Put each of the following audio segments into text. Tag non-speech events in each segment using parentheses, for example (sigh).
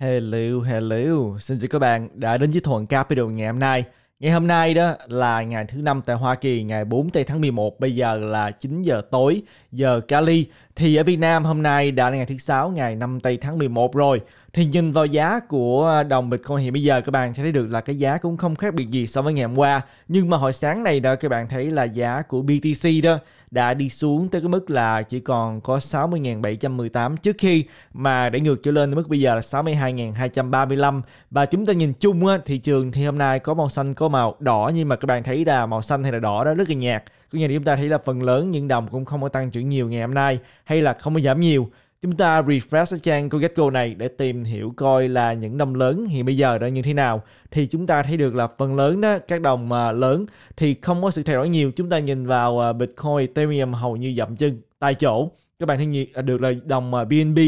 Hello, hello. Xin chào các bạn đã đến với Thuận Capital ngày hôm nay. Ngày hôm nay đó là ngày thứ năm tại Hoa Kỳ, ngày 4 tây tháng 11, bây giờ là 9 giờ tối giờ Cali. Thì ở Việt Nam hôm nay đã là ngày thứ sáu, ngày 5 tây tháng 11 rồi thì nhìn vào giá của à, đồng Bitcoin hiện bây giờ các bạn sẽ thấy được là cái giá cũng không khác biệt gì so với ngày hôm qua. Nhưng mà hồi sáng này đó các bạn thấy là giá của BTC đó đã đi xuống tới cái mức là chỉ còn có 60.718 trước khi mà để ngược trở lên tới mức bây giờ là 62.235 và chúng ta nhìn chung á, thị trường thì hôm nay có màu xanh có màu đỏ nhưng mà các bạn thấy là màu xanh hay là đỏ đó rất là nhạt có nghĩa là chúng ta thấy là phần lớn những đồng cũng không có tăng trưởng nhiều ngày hôm nay hay là không có giảm nhiều Chúng ta refresh trang của này để tìm hiểu coi là những đồng lớn hiện bây giờ đã như thế nào. Thì chúng ta thấy được là phần lớn đó, các đồng à, lớn thì không có sự thay đổi nhiều. Chúng ta nhìn vào à, Bitcoin, Ethereum hầu như dậm chân tại chỗ các bạn thấy à, được là đồng BNB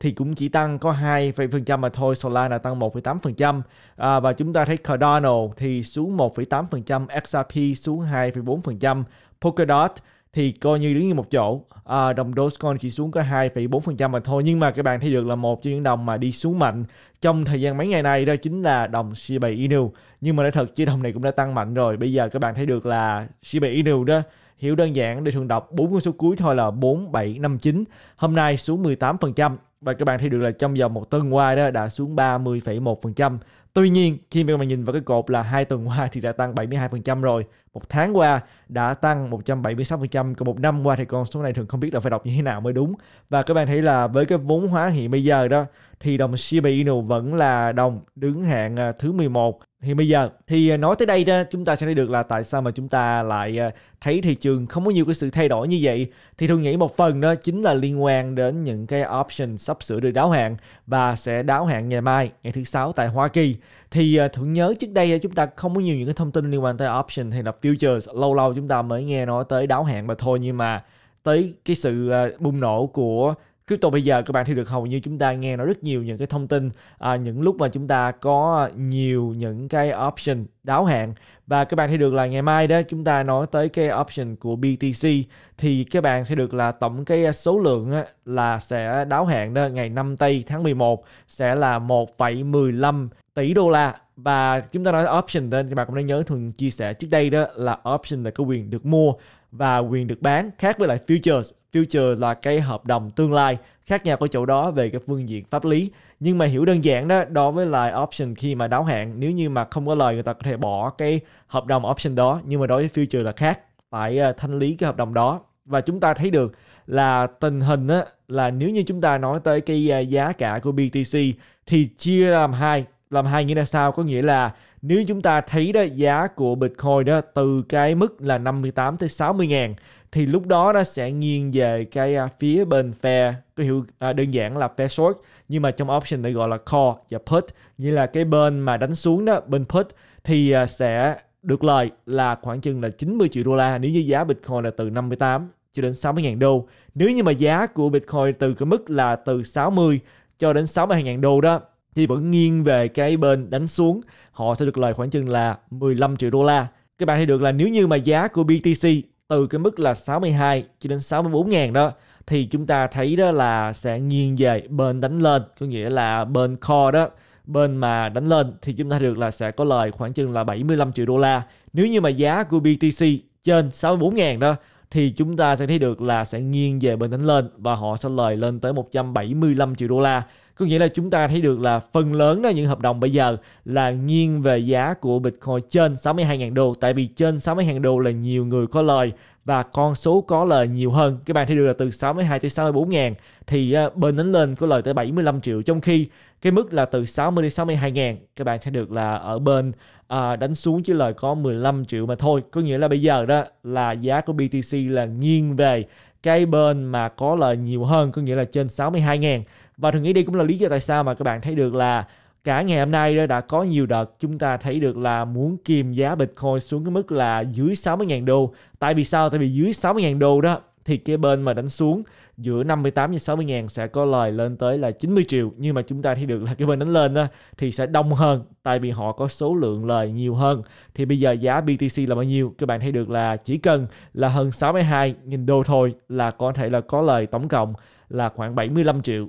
thì cũng chỉ tăng có 2,5% mà thôi, Solana tăng 1,8% à, và chúng ta thấy Cardano thì xuống 1,8%, XRP xuống 2,4%, Polkadot thì coi như đứng như một chỗ à, đồng Dogecoin chỉ xuống có 2,4% mà thôi nhưng mà các bạn thấy được là một trong những đồng mà đi xuống mạnh trong thời gian mấy ngày này đó chính là đồng Shiba Inu nhưng mà nói thật chứ đồng này cũng đã tăng mạnh rồi bây giờ các bạn thấy được là Shiba Inu đó hiểu đơn giản để thường đọc bốn con số cuối thôi là 4759 hôm nay xuống 18% và các bạn thấy được là trong vòng một tuần qua đó đã xuống 30,1%. Tuy nhiên khi mà các bạn nhìn vào cái cột là hai tuần qua thì đã tăng 72% rồi. Một tháng qua đã tăng 176%, còn một năm qua thì con số này thường không biết là phải đọc như thế nào mới đúng. Và các bạn thấy là với cái vốn hóa hiện bây giờ đó thì đồng Shiba Inu vẫn là đồng đứng hạng à, thứ 11 hiện bây giờ. Thì à, nói tới đây đó chúng ta sẽ thấy được là tại sao mà chúng ta lại à, thấy thị trường không có nhiều cái sự thay đổi như vậy. Thì thường nghĩ một phần đó chính là liên quan đến những cái option sắp sửa được đáo hạn và sẽ đáo hạn ngày mai, ngày thứ sáu tại Hoa Kỳ. Thì à, Thuận nhớ trước đây à, chúng ta không có nhiều những cái thông tin liên quan tới option hay là futures. Lâu lâu chúng ta mới nghe nói tới đáo hạn mà thôi nhưng mà tới cái sự à, bùng nổ của crypto bây giờ các bạn thì được hầu như chúng ta nghe nó rất nhiều những cái thông tin à, những lúc mà chúng ta có nhiều những cái option đáo hạn và các bạn thì được là ngày mai đó chúng ta nói tới cái option của BTC thì các bạn sẽ được là tổng cái số lượng á, là sẽ đáo hạn đó ngày 5 tây tháng 11 sẽ là 1,15 tỷ đô la và chúng ta nói option nên các bạn cũng đã nhớ thường chia sẻ trước đây đó là option là cái quyền được mua và quyền được bán khác với lại futures future là cái hợp đồng tương lai khác nhau của chỗ đó về cái phương diện pháp lý nhưng mà hiểu đơn giản đó đối với lại option khi mà đáo hạn nếu như mà không có lời người ta có thể bỏ cái hợp đồng option đó nhưng mà đối với future là khác phải ờ, thanh lý cái hợp đồng đó và chúng ta thấy được là tình hình á, là nếu như chúng ta nói tới cái ờ, giá cả của BTC thì chia làm hai làm hai nghĩa là sao có nghĩa là nếu chúng ta thấy đó giá của Bitcoin đó từ cái mức là 58 tới 60 ngàn thì lúc đó nó sẽ nghiêng về cái à, phía bên phe có hiệu à, đơn giản là phe short nhưng mà trong option lại gọi là call và put như là cái bên mà đánh xuống đó bên put thì à, sẽ được lời là khoảng chừng là 90 triệu đô la nếu như giá Bitcoin là từ 58 cho đến 60.000 đô. Nếu như mà giá của Bitcoin từ cái mức là từ 60 cho đến 62.000 đô đó thì vẫn nghiêng về cái bên đánh xuống, họ sẽ được lời khoảng chừng là 15 triệu đô la. Các bạn thấy được là nếu như mà giá của BTC từ cái mức là 62 cho đến 64 ngàn đó thì chúng ta thấy đó là sẽ nghiêng về bên đánh lên có nghĩa là bên core đó bên mà đánh lên thì chúng ta được là sẽ có lời khoảng chừng là 75 triệu đô la nếu như mà giá của BTC trên 64 ngàn đó thì chúng ta sẽ thấy được là sẽ nghiêng về bên đánh lên và họ sẽ lời lên tới 175 triệu đô la. Có nghĩa là chúng ta thấy được là phần lớn đó những hợp đồng bây giờ là nghiêng về giá của Bitcoin trên 62.000 đô tại vì trên 62 000 đô là nhiều người có lời và con số có lời nhiều hơn các bạn thấy được là từ 62 tới 64 ngàn thì ờ, bên đánh lên có lời tới 75 triệu trong khi cái mức là từ 60 đến 62 ngàn các bạn sẽ được là ở bên à, đánh xuống chứ lời có 15 triệu mà thôi có nghĩa là bây giờ đó là giá của BTC là nghiêng về cái bên mà có lời nhiều hơn có nghĩa là trên 62 ngàn và thường nghĩ đây cũng là lý do tại sao mà các bạn thấy được là cả ngày hôm nay đã có nhiều đợt chúng ta thấy được là muốn kìm giá Bitcoin xuống cái mức là dưới 60.000 đô. Tại vì sao? Tại vì dưới 60.000 đô đó thì cái bên mà đánh xuống giữa 58 và 60 ngàn sẽ có lời lên tới là 90 triệu nhưng mà chúng ta thấy được là cái bên đánh lên đó, thì sẽ đông hơn tại vì họ có số lượng lời nhiều hơn thì bây giờ giá BTC là bao nhiêu các bạn thấy được là chỉ cần là hơn 62.000 đô thôi là có thể là có lời tổng cộng là khoảng 75 triệu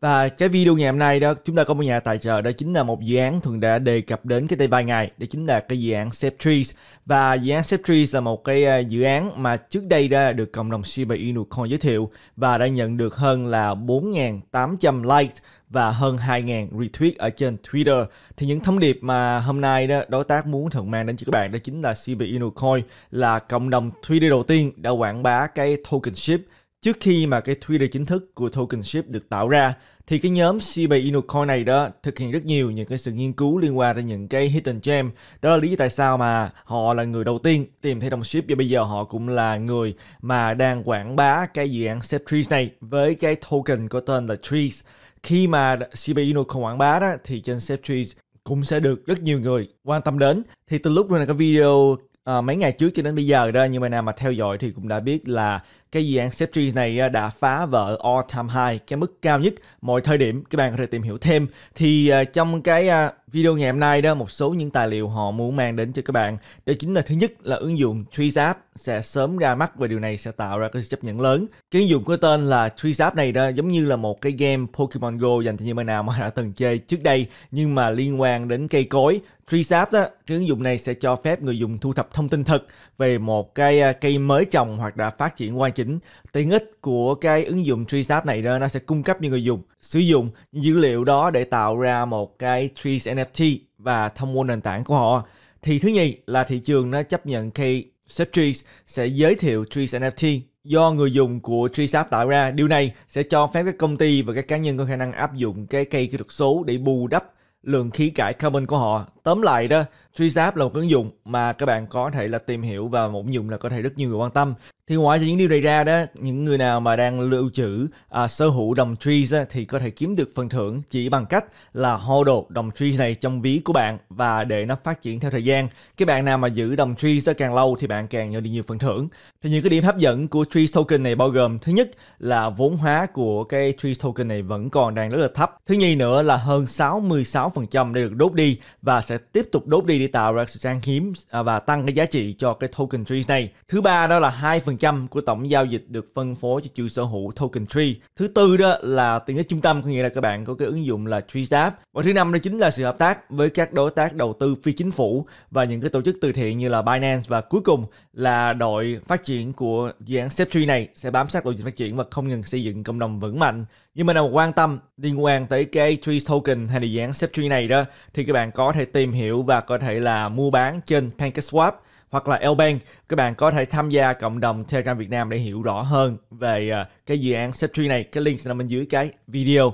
Và cái video ngày hôm nay đó chúng ta có một nhà tài trợ đó chính là một dự án thường đã đề cập đến cái tây vài ngày đó chính là cái dự án Save Trees và dự án Save Trees là một cái ờ, dự án mà trước đây đã được cộng đồng Shiba Inu Coin giới thiệu và đã nhận được hơn là 4.800 likes và hơn 2.000 retweet ở trên Twitter. Thì những thông điệp mà hôm nay đó đối tác muốn thường mang đến cho các bạn đó chính là Shiba Inu Coin là cộng đồng Twitter đầu tiên đã quảng bá cái token ship Trước khi mà cái Twitter chính thức của tokenship được tạo ra, thì cái nhóm CBA Inocoin này đó thực hiện rất nhiều những cái sự nghiên cứu liên quan đến những cái hidden gem. Đó là lý do tại sao mà họ là người đầu tiên tìm thấy đồng ship và bây giờ họ cũng là người mà đang quảng bá cái dự án Sep Trees này với cái token có tên là Trees. Khi mà CBA không quảng bá đó thì trên Sep Trees cũng sẽ được rất nhiều người quan tâm đến. Thì từ lúc này cái video à, mấy ngày trước cho đến bây giờ đó nhưng mà nào mà theo dõi thì cũng đã biết là cái dự án Step này à, đã phá vỡ all time high, cái mức cao nhất mọi thời điểm. Các bạn có thể tìm hiểu thêm. Thì à, trong cái à, video ngày hôm nay đó, một số những tài liệu họ muốn mang đến cho các bạn. Đó chính là thứ nhất là ứng dụng Trees App sẽ sớm ra mắt và điều này sẽ tạo ra cái sự chấp nhận lớn. Cái ứng dụng có tên là Trees App này đó giống như là một cái game Pokemon Go dành cho những bạn nào mà (laughs) đã từng chơi trước đây nhưng mà liên quan đến cây cối TreeSap đó, cái ứng dụng này sẽ cho phép người dùng thu thập thông tin thật về một cái cây mới trồng hoặc đã phát triển qua chính tiện ích của cái ứng dụng Trees App này đó nó sẽ cung cấp cho người dùng sử dụng dữ liệu đó để tạo ra một cái Trees NFT và thông qua nền tảng của họ thì thứ nhì là thị trường nó chấp nhận khi Subtrees sẽ giới thiệu Trees NFT do người dùng của TreeSap tạo ra. Điều này sẽ cho phép các công ty và các cá nhân có khả năng áp dụng cái cây kỹ thuật số để bù đắp lượng khí thải carbon của họ tóm lại đó TreeSap là một ứng dụng mà các bạn có thể là tìm hiểu và một ứng dụng là có thể rất nhiều người quan tâm thì ngoài những điều này ra đó những người nào mà đang lưu trữ à, sở hữu đồng trees á, thì có thể kiếm được phần thưởng chỉ bằng cách là hodl đồng trees này trong ví của bạn và để nó phát triển theo thời gian các bạn nào mà giữ đồng trees á, càng lâu thì bạn càng nhận được nhiều phần thưởng thì những cái điểm hấp dẫn của trees token này bao gồm thứ nhất là vốn hóa của cái trees token này vẫn còn đang rất là thấp thứ nhì nữa là hơn 66% đã được đốt đi và sẽ tiếp tục đốt đi để tạo ra sang hiếm à, và tăng cái giá trị cho cái token tree này. Thứ ba đó là 2% của tổng giao dịch được phân phối cho chủ sở hữu token tree. Thứ tư đó là tiện ích trung tâm có nghĩa là các bạn có cái ứng dụng là TreeStap. Và thứ năm đó chính là sự hợp tác với các đối tác đầu tư phi chính phủ và những cái tổ chức từ thiện như là Binance và cuối cùng là đội phát triển của dự án StepTree này sẽ bám sát lộ trình phát triển và không ngừng xây dựng cộng đồng vững mạnh nhưng mà nào quan tâm liên quan tới cái tree token hay là dự án xếp tree này đó thì các bạn có thể tìm hiểu và có thể là mua bán trên PancakeSwap hoặc là Elbank, các bạn có thể tham gia cộng đồng Telegram Việt Nam để hiểu rõ hơn về à, cái dự án xếp tree này. Cái link sẽ nằm bên dưới cái video.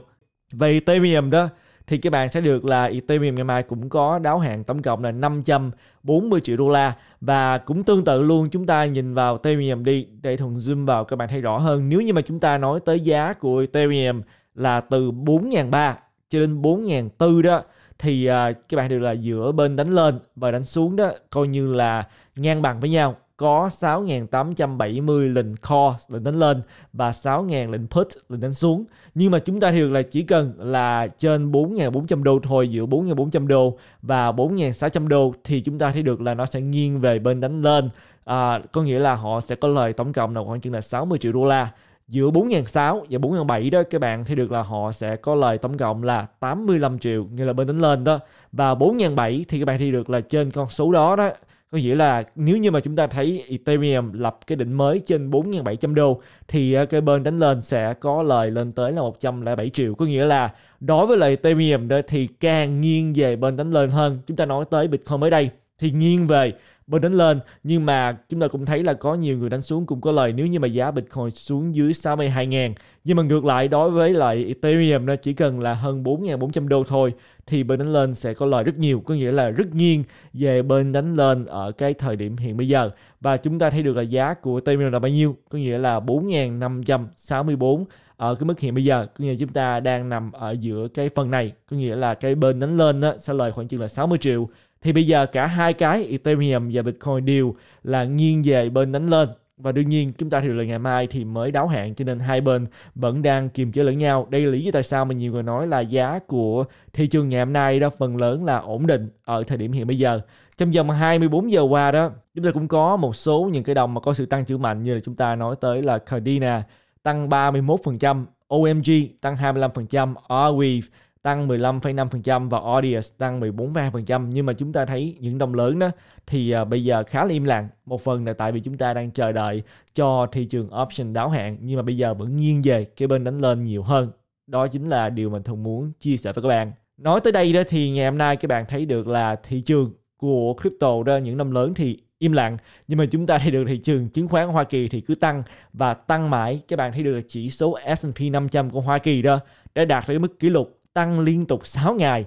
Về Ethereum đó thì các bạn sẽ được là Ethereum ngày mai cũng có đáo hạn tổng cộng là 540 triệu đô la và cũng tương tự luôn chúng ta nhìn vào Ethereum đi để thùng zoom vào các bạn thấy rõ hơn nếu như mà chúng ta nói tới giá của Ethereum là từ 4.300 cho đến 4.400 đó thì uh, à, các bạn được là giữa bên đánh lên và đánh xuống đó coi như là ngang bằng với nhau có 6.870 lệnh call lệnh đánh lên và 6.000 lệnh put lệnh đánh xuống nhưng mà chúng ta thì được là chỉ cần là trên 4.400 đô thôi giữa 4.400 đô và 4.600 đô thì chúng ta thấy được là nó sẽ nghiêng về bên đánh lên à, có nghĩa là họ sẽ có lời tổng cộng là khoảng chừng là 60 triệu đô la giữa 4.600 và 4.700 đó các bạn thấy được là họ sẽ có lời tổng cộng là 85 triệu như là bên đánh lên đó và 4.700 thì các bạn thấy được là trên con số đó đó có nghĩa là nếu như mà chúng ta thấy Ethereum lập cái đỉnh mới trên 4.700 đô thì ờ, cái bên đánh lên sẽ có lời lên tới là 107 triệu có nghĩa là đối với lời Ethereum đó thì càng nghiêng về bên đánh lên hơn chúng ta nói tới Bitcoin mới đây thì nghiêng về bên đánh lên nhưng mà chúng ta cũng thấy là có nhiều người đánh xuống cũng có lời nếu như mà giá Bitcoin xuống dưới 62 000 nhưng mà ngược lại đối với lại Ethereum nó chỉ cần là hơn 4.400 đô thôi thì bên đánh lên sẽ có lời rất nhiều có nghĩa là rất nghiêng về bên đánh lên ở cái thời điểm hiện bây giờ và chúng ta thấy được là giá của Ethereum là bao nhiêu có nghĩa là 4.564 ở cái mức hiện bây giờ có nghĩa là chúng ta đang nằm ở giữa cái phần này có nghĩa là cái bên đánh lên đó, sẽ lời khoảng chừng là 60 triệu thì bây giờ cả hai cái Ethereum và Bitcoin đều là nghiêng về bên đánh lên và đương nhiên chúng ta thì là ngày mai thì mới đáo hạn cho nên hai bên vẫn đang kiềm chế lẫn nhau đây là lý do tại sao mà nhiều người nói là giá của thị trường ngày hôm nay đó phần lớn là ổn định ở thời điểm hiện bây giờ trong vòng 24 giờ qua đó chúng ta cũng có một số những cái đồng mà có sự tăng trưởng mạnh như là chúng ta nói tới là Cardina tăng 31% OMG tăng 25% Arweave tăng 15,5% và audience tăng 14,2% nhưng mà chúng ta thấy những đồng lớn đó thì à, bây giờ khá là im lặng một phần là tại vì chúng ta đang chờ đợi cho thị trường option đáo hạn nhưng mà bây giờ vẫn nghiêng về cái bên đánh lên nhiều hơn đó chính là điều mình thường muốn chia sẻ với các bạn nói tới đây đó thì ngày hôm nay các bạn thấy được là thị trường của crypto đó những năm lớn thì im lặng nhưng mà chúng ta thấy được thị trường chứng khoán Hoa Kỳ thì cứ tăng và tăng mãi các bạn thấy được chỉ số S&P 500 của Hoa Kỳ đó đã đạt tới mức kỷ lục tăng liên tục 6 ngày.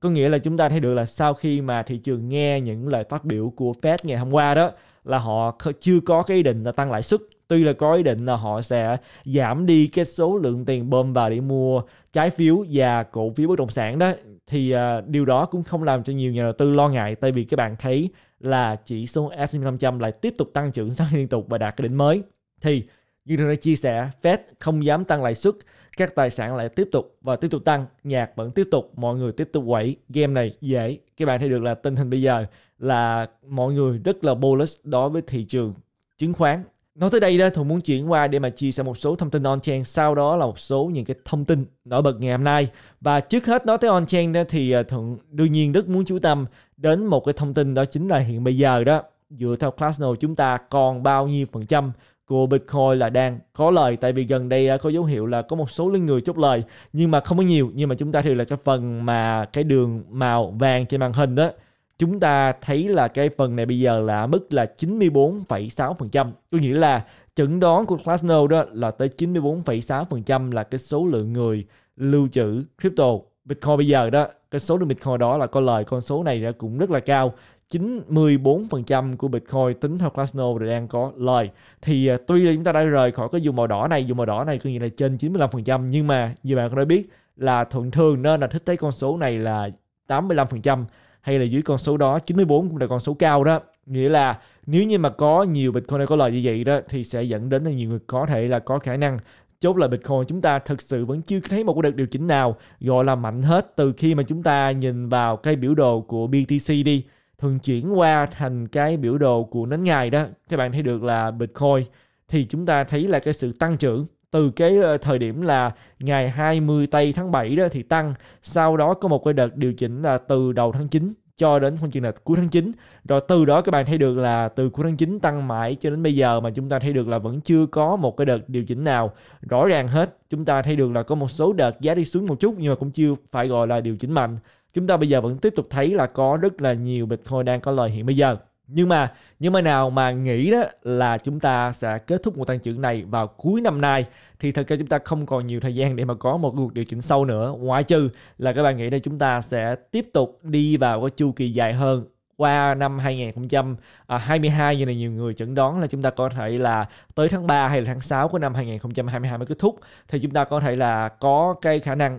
Có nghĩa là chúng ta thấy được là sau khi mà thị trường nghe những lời phát biểu của Fed ngày hôm qua đó là họ chưa có cái ý định là tăng lãi suất. Tuy là có ý định là họ sẽ giảm đi cái số lượng tiền bơm vào để mua trái phiếu và cổ phiếu bất động sản đó thì uh, điều đó cũng không làm cho nhiều nhà đầu tư lo ngại tại vì các bạn thấy là chỉ số S&P 500 lại tiếp tục tăng trưởng (laughs) sang liên tục và đạt cái đỉnh mới. Thì như tôi đã chia sẻ, Fed không dám tăng lãi suất các tài sản lại tiếp tục và tiếp tục tăng, nhạc vẫn tiếp tục, mọi người tiếp tục quẩy, game này dễ. Các bạn thấy được là tình hình bây giờ là mọi người rất là bullish đối với thị trường chứng khoán. Nói tới đây đó, thùng muốn chuyển qua để mà chia sẻ một số thông tin on-chain, sau đó là một số những cái thông tin nổi bật ngày hôm nay. Và trước hết nói tới on-chain đó thì à, Thuận đương nhiên rất muốn chú tâm đến một cái thông tin đó chính là hiện bây giờ đó, dựa theo Classnode chúng ta còn bao nhiêu phần trăm của Bitcoin là đang có lời tại vì gần đây à, có dấu hiệu là có một số lượng người chốt lời nhưng mà không có nhiều nhưng mà chúng ta thì là cái phần mà cái đường màu vàng trên màn hình đó chúng ta thấy là cái phần này bây giờ là mức là 94,6%. Có nghĩa là chẩn đoán của Glassnode đó là tới 94,6% là cái số lượng người lưu trữ crypto Bitcoin bây giờ đó cái số lượng Bitcoin đó là có lời con số này đã cũng rất là cao 94% của Bitcoin tính theo Glassnode đang có lời thì à, tuy là chúng ta đã rời khỏi cái vùng màu đỏ này vùng màu đỏ này có nghĩa là trên 95% nhưng mà như bạn đã biết là thuận thường nên là thích thấy con số này là 85% hay là dưới con số đó 94 cũng là con số cao đó nghĩa là nếu như mà có nhiều Bitcoin có lời như vậy đó thì sẽ dẫn đến là nhiều người có thể là có khả năng chốt là Bitcoin chúng ta thực sự vẫn chưa thấy một đợt điều chỉnh nào gọi là mạnh hết từ khi mà chúng ta nhìn vào cái biểu đồ của BTC đi thường chuyển qua thành cái biểu đồ của nến ngày đó các bạn thấy được là Bitcoin thì chúng ta thấy là cái sự tăng trưởng từ cái ờ, thời điểm là ngày 20 tây tháng 7 đó thì tăng sau đó có một cái đợt điều chỉnh là từ đầu tháng 9 cho đến khoảng chừng là cuối tháng 9 rồi từ đó các bạn thấy được là từ cuối tháng 9 tăng mãi cho đến bây giờ mà chúng ta thấy được là vẫn chưa có một cái đợt điều chỉnh nào rõ ràng hết chúng ta thấy được là có một số đợt giá đi xuống một chút nhưng mà cũng chưa phải gọi là điều chỉnh mạnh chúng ta bây giờ vẫn tiếp tục thấy là có rất là nhiều Bitcoin đang có lời hiện bây giờ nhưng mà nhưng mà nào mà nghĩ đó là chúng ta sẽ kết thúc một tăng trưởng này vào cuối năm nay thì thật ra chúng ta không còn nhiều thời gian để mà có một cuộc điều chỉnh sâu nữa ngoại trừ là các bạn nghĩ là chúng ta sẽ tiếp tục đi vào cái chu kỳ dài hơn qua năm 2022 như là nhiều người chẩn đoán là chúng ta có thể là tới tháng 3 hay là tháng 6 của năm 2022 mới kết thúc thì chúng ta có thể là có cái khả năng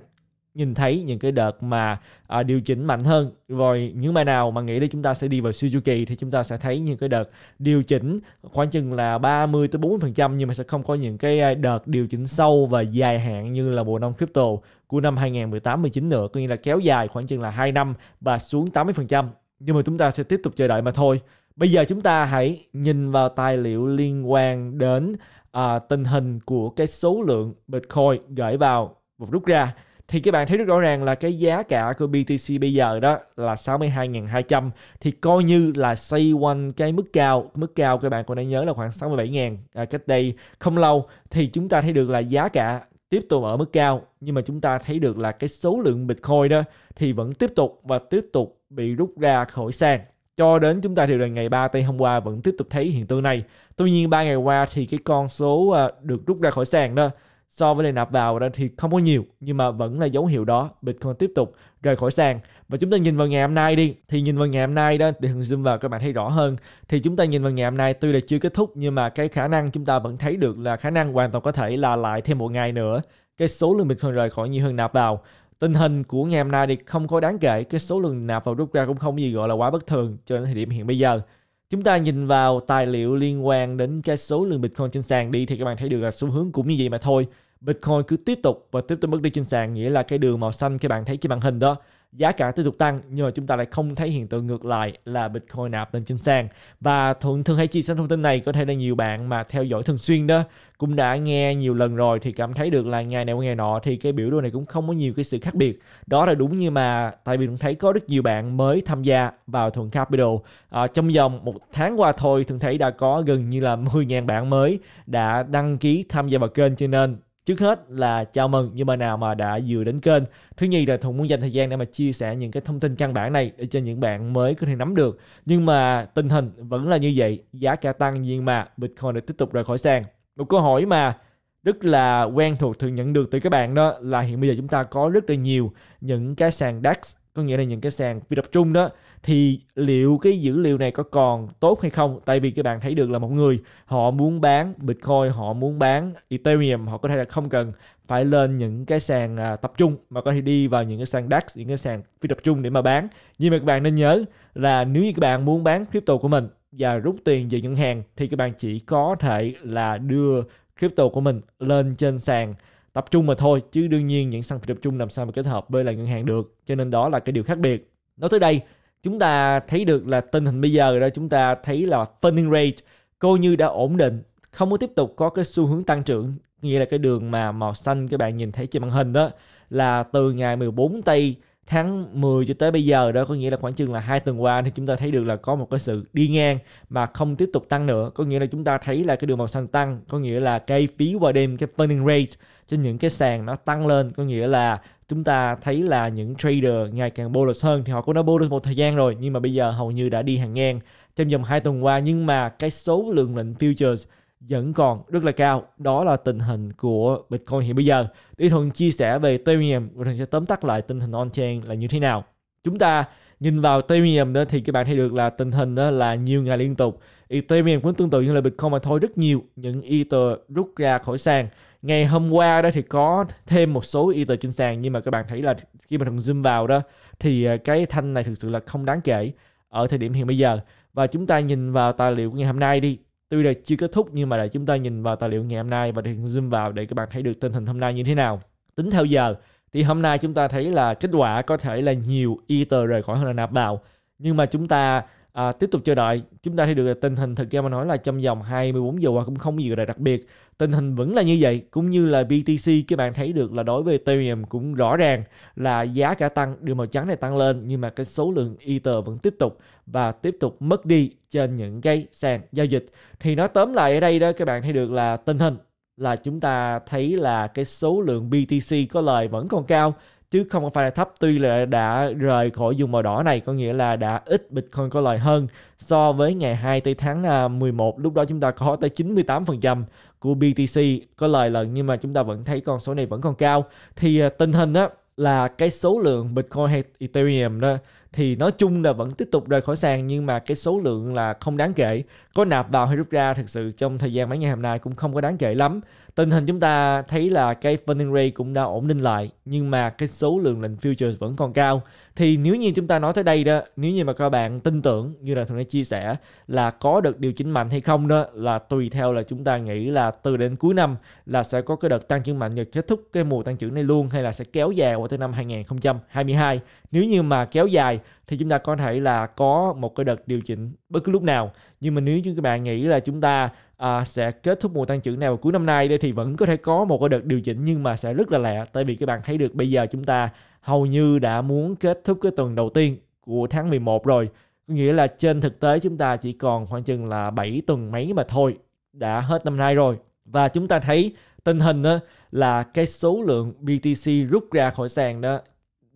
nhìn thấy những cái đợt mà à, điều chỉnh mạnh hơn rồi những bài nào mà nghĩ là chúng ta sẽ đi vào chu kỳ thì chúng ta sẽ thấy những cái đợt điều chỉnh khoảng chừng là 30 tới 40 phần trăm nhưng mà sẽ không có những cái đợt điều chỉnh sâu và dài hạn như là bộ năm crypto của năm 2018-19 nữa có nghĩa là kéo dài khoảng chừng là 2 năm và xuống 80 phần trăm nhưng mà chúng ta sẽ tiếp tục chờ đợi mà thôi bây giờ chúng ta hãy nhìn vào tài liệu liên quan đến à, tình hình của cái số lượng Bitcoin gửi vào và rút ra thì các bạn thấy rất rõ ràng là cái giá cả của BTC bây giờ đó là 62.200 thì coi như là xây quanh cái mức cao mức cao các bạn còn đang nhớ là khoảng 67.000 à, cách đây không lâu thì chúng ta thấy được là giá cả tiếp tục ở mức cao nhưng mà chúng ta thấy được là cái số lượng Bitcoin đó thì vẫn tiếp tục và tiếp tục bị rút ra khỏi sàn cho đến chúng ta đều là ngày 3 tây hôm qua vẫn tiếp tục thấy hiện tượng này. Tuy nhiên 3 ngày qua thì cái con số à, được rút ra khỏi sàn đó So với lần nạp vào đó thì không có nhiều nhưng mà vẫn là dấu hiệu đó Bitcoin tiếp tục rời khỏi sàn và chúng ta nhìn vào ngày hôm nay đi thì nhìn vào ngày hôm nay đó để zoom vào các bạn thấy rõ hơn thì chúng ta nhìn vào ngày hôm nay tuy là chưa kết thúc nhưng mà cái khả năng chúng ta vẫn thấy được là khả năng hoàn toàn có thể là lại thêm một ngày nữa cái số lượng Bitcoin rời khỏi nhiều hơn nạp vào tình hình của ngày hôm nay thì không có đáng kể cái số lượng nạp vào rút ra cũng không gì gọi là quá bất thường cho đến thời điểm hiện bây giờ chúng ta nhìn vào tài liệu liên quan đến cái số lượng Bitcoin trên sàn đi thì các bạn thấy được là xu hướng cũng như vậy mà thôi. Bitcoin cứ tiếp tục và tiếp tục bước đi trên sàn nghĩa là cái đường màu xanh các bạn thấy trên màn hình đó giá cả tiếp tục tăng nhưng mà chúng ta lại không thấy hiện tượng ngược lại là Bitcoin nạp lên trên sàn và thuận thường hay chia sẻ thông tin này có thể là nhiều bạn mà theo dõi thường xuyên đó cũng đã nghe nhiều lần rồi thì cảm thấy được là ngày này qua ngày nọ thì cái biểu đồ này cũng không có nhiều cái sự khác biệt đó là đúng như mà tại vì cũng thấy có rất nhiều bạn mới tham gia vào thuận capital à, trong vòng một tháng qua thôi thường thấy đã có gần như là 10.000 bạn mới đã đăng ký tham gia vào kênh cho nên Trước hết là chào mừng những bạn nào mà đã vừa đến kênh. Thứ nhì là thùng muốn dành thời gian để mà chia sẻ những cái thông tin căn bản này để cho những bạn mới có thể nắm được. Nhưng mà tình hình vẫn là như vậy, giá cả tăng nhưng mà Bitcoin đã tiếp tục rời khỏi sàn. Một câu hỏi mà rất là quen thuộc thường nhận được từ các bạn đó là hiện bây giờ chúng ta có rất là nhiều những cái sàn DAX có nghĩa là những cái sàn phi tập trung đó thì liệu cái dữ liệu này có còn tốt hay không tại vì các bạn thấy được là một người họ muốn bán bitcoin họ muốn bán ethereum họ có thể là không cần phải lên những cái sàn à, tập trung mà có thể đi vào những cái sàn DAX, những cái sàn phi tập trung để mà bán. Nhưng mà các bạn nên nhớ là nếu như các bạn muốn bán crypto của mình và rút tiền về ngân hàng thì các bạn chỉ có thể là đưa crypto của mình lên trên sàn tập trung mà thôi chứ đương nhiên những sản phẩm tập trung làm sao mà kết hợp với lại ngân hàng được cho nên đó là cái điều khác biệt nói tới đây chúng ta thấy được là tình hình bây giờ đó chúng ta thấy là funding rate coi như đã ổn định không có tiếp tục có cái xu hướng tăng trưởng nghĩa là cái đường mà màu xanh các bạn nhìn thấy trên màn hình đó là từ ngày 14 tây tháng 10 cho tới bây giờ đó có nghĩa là khoảng chừng là hai tuần qua thì chúng ta thấy được là có một cái sự đi ngang mà không tiếp tục tăng nữa có nghĩa là chúng ta thấy là cái đường màu xanh tăng có nghĩa là cái phí qua đêm cái funding rate cho những cái sàn nó tăng lên có nghĩa là chúng ta thấy là những trader ngày càng bullish hơn thì họ cũng đã bullish một thời gian rồi nhưng mà bây giờ hầu như đã đi hàng ngang trong vòng hai tuần qua nhưng mà cái số lượng lệnh futures vẫn còn rất là cao. Đó là tình hình của Bitcoin hiện bây giờ. Thì Thuận chia sẻ về Ethereum và Thuận sẽ tóm tắt lại tình hình on-chain là như thế nào. Chúng ta nhìn vào Ethereum đó thì các bạn thấy được là tình hình đó là nhiều ngày liên tục. Ethereum cũng tương tự như là Bitcoin mà thôi rất nhiều những Ether rút ra khỏi sàn. Ngày hôm qua đó thì có thêm một số Ether trên sàn nhưng mà các bạn thấy là khi mà Thuận zoom vào đó thì à, cái thanh này thực sự là không đáng kể ở thời điểm hiện bây giờ. Và chúng ta nhìn vào tài liệu của ngày hôm nay đi Tuy là chưa kết thúc nhưng mà để chúng ta nhìn vào tài liệu ngày hôm nay và được zoom vào để các bạn thấy được tình hình hôm nay như thế nào. Tính theo giờ thì hôm nay chúng ta thấy là kết quả có thể là nhiều rời khỏi hơn là nạp vào nhưng mà chúng ta À, tiếp tục chờ đợi, chúng ta thấy được tình hình thực ra mà nói là trong vòng 24 giờ qua cũng không gì là đặc biệt. Tình hình vẫn là như vậy, cũng như là BTC các bạn thấy được là đối với Ethereum cũng rõ ràng là giá cả tăng, đường màu trắng này tăng lên nhưng mà cái số lượng Ether vẫn tiếp tục và tiếp tục mất đi trên những cái sàn giao dịch. Thì nói tóm lại ở đây đó các bạn thấy được là tình hình là chúng ta thấy là cái số lượng BTC có lời vẫn còn cao chứ không phải là thấp tuy là đã rời khỏi vùng màu đỏ này có nghĩa là đã ít Bitcoin có lời hơn so với ngày 2 tây tháng 11 à, lúc đó chúng ta có tới 98% của BTC có lời lần nhưng mà chúng ta vẫn thấy con số này vẫn còn cao thì à, tình hình đó là cái số lượng Bitcoin hay Ethereum đó thì nói chung là vẫn tiếp tục rời khỏi sàn nhưng mà cái số lượng là không đáng kể có nạp vào hay rút ra thực sự trong thời gian mấy ngày hôm nay cũng không có đáng kể lắm tình hình chúng ta thấy là cái funding rate cũng đã ổn định lại nhưng mà cái số lượng lệnh futures vẫn còn cao thì nếu như chúng ta nói tới đây đó nếu như mà các bạn tin tưởng như là thường đã chia sẻ là có được điều chỉnh mạnh hay không đó là tùy theo là chúng ta nghĩ là từ đến cuối năm là sẽ có cái đợt tăng trưởng mạnh rồi kết thúc cái mùa tăng trưởng này luôn hay là sẽ kéo dài qua tới năm 2022 nếu như mà kéo dài thì chúng ta có thể là có một cái đợt điều chỉnh bất cứ lúc nào nhưng mà nếu như các bạn nghĩ là chúng ta à, sẽ kết thúc mùa tăng trưởng nào cuối năm nay đây thì vẫn có thể có một cái đợt điều chỉnh nhưng mà sẽ rất là lẹ tại vì các bạn thấy được bây giờ chúng ta hầu như đã muốn kết thúc cái tuần đầu tiên của tháng 11 rồi có nghĩa là trên thực tế chúng ta chỉ còn khoảng chừng là 7 tuần mấy mà thôi đã hết năm nay rồi và chúng ta thấy tình hình đó là cái số lượng BTC rút ra khỏi sàn đó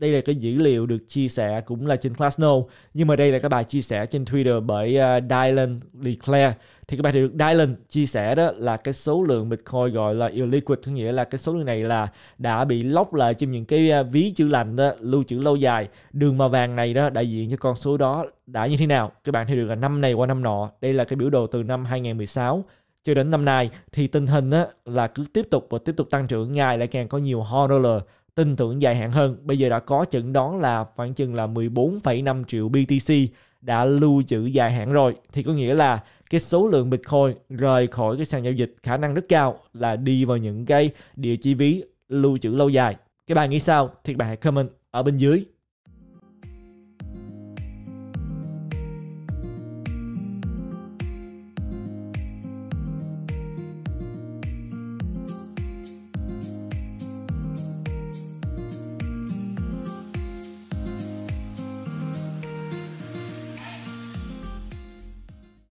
đây là cái dữ liệu được chia sẻ cũng là trên Glassnode nhưng mà đây là cái bài chia sẻ trên Twitter bởi uh, Dylan Leclerc thì các bạn được Dylan chia sẻ đó là cái số lượng Bitcoin gọi là illiquid có nghĩa là cái số lượng này là đã bị lóc lại trong những cái à, ví chữ lành đó lưu trữ lâu dài đường màu vàng này đó đại diện cho con số đó đã như thế nào các bạn thấy được là năm này qua năm nọ đây là cái biểu đồ từ năm 2016 cho đến năm nay thì tình hình đó là cứ tiếp tục và tiếp tục tăng trưởng ngày lại càng có nhiều horror tin tưởng dài hạn hơn. Bây giờ đã có chẩn đoán là khoảng chừng là 14,5 triệu BTC đã lưu trữ dài hạn rồi thì có nghĩa là cái số lượng Bitcoin rời khỏi cái sàn giao dịch khả năng rất cao là đi vào những cái địa chỉ ví lưu trữ lâu dài. Các bạn nghĩ sao? Thì bạn hãy comment ở bên dưới